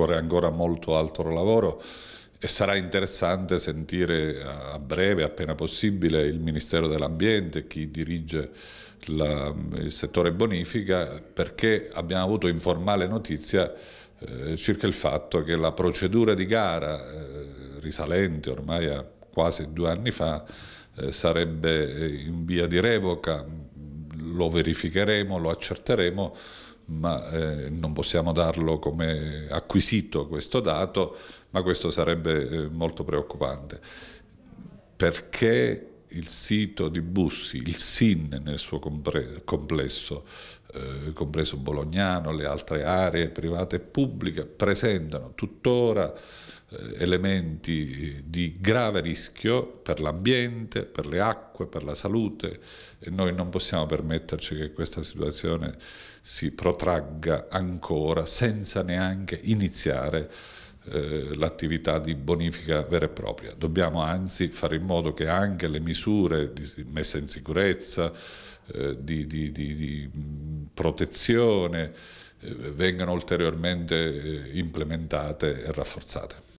occorre ancora molto altro lavoro e sarà interessante sentire a breve, appena possibile, il Ministero dell'Ambiente, chi dirige la, il settore bonifica, perché abbiamo avuto informale notizia eh, circa il fatto che la procedura di gara, eh, risalente ormai a quasi due anni fa, eh, sarebbe in via di revoca, lo verificheremo, lo accerteremo, ma eh, non possiamo darlo come acquisito questo dato, ma questo sarebbe eh, molto preoccupante. Perché il sito di Bussi, il SIN nel suo complesso, eh, compreso Bolognano, le altre aree private e pubbliche, presentano tuttora eh, elementi di grave rischio per l'ambiente, per le acque, per la salute e noi non possiamo permetterci che questa situazione si protragga ancora senza neanche iniziare eh, l'attività di bonifica vera e propria. Dobbiamo anzi fare in modo che anche le misure di messa in sicurezza, eh, di, di, di, di protezione eh, vengano ulteriormente eh, implementate e rafforzate.